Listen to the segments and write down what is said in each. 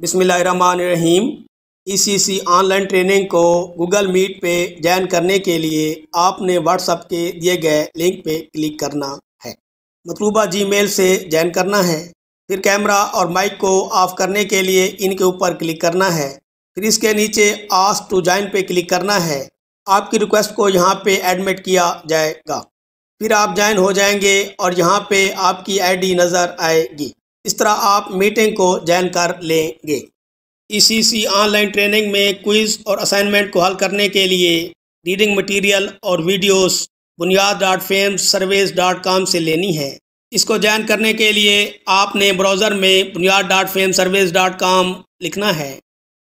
बिसमीम ECC online training को Google Meet पे ज्वाइन करने के लिए आपने व्हाट्सअप के दिए गए लिंक पे क्लिक करना है मतलूबा जीमेल से ज्वाइन करना है फिर कैमरा और माइक को ऑफ करने के लिए इनके ऊपर क्लिक करना है फिर इसके नीचे आस टू ज्वाइन पे क्लिक करना है आपकी रिक्वेस्ट को यहाँ पे एडमिट किया जाएगा फिर आप ज्वाइन हो जाएंगे और यहाँ पे आपकी आईडी नज़र आएगी इस तरह आप मीटिंग को ज्वाइन कर लेंगे ईसीसी ऑनलाइन ट्रेनिंग में क्विज और असाइनमेंट को हल करने के लिए रीडिंग मटेरियल और videos Buniyaad dot fame service dot com से लेनी है इसको ज्वाइन करने के लिए आपने ब्राउज़र में Buniyaad dot fame service dot com लिखना है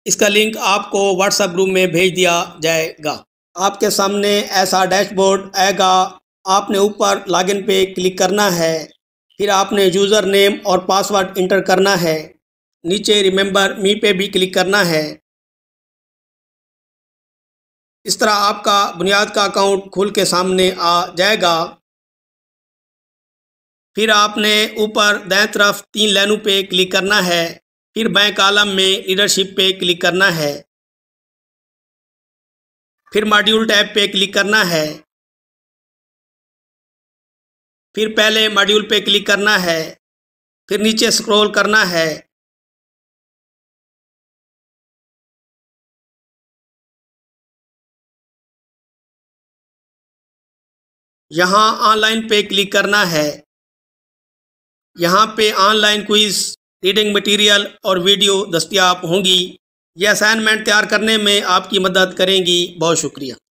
इसका लिंक आपको व्हाट्सएप ग्रुप में भेज दिया जाएगा आपके सामने ऐसा डैशबोर्ड आएगा आपने ऊपर लॉगिन पे क्लिक करना है फिर आपने यूज़र नेम और पासवर्ड इंटर करना है नीचे रिमेंबर मी पे भी क्लिक करना है इस तरह आपका बुनियाद का अकाउंट खुल के सामने आ जाएगा फिर आपने ऊपर दाएं तरफ तीन लाइनों पे क्लिक करना है फिर बाएं कॉलम में लीडरशिप पे क्लिक करना है फिर मॉड्यूल टैब पे क्लिक करना है फिर पहले मॉड्यूल पे क्लिक करना है फिर नीचे स्क्रॉल करना है यहाँ ऑनलाइन पे क्लिक करना है यहाँ पे ऑनलाइन क्विज रीडिंग मटेरियल और वीडियो दस्तियाब होंगी ये असाइनमेंट तैयार करने में आपकी मदद करेंगी बहुत शुक्रिया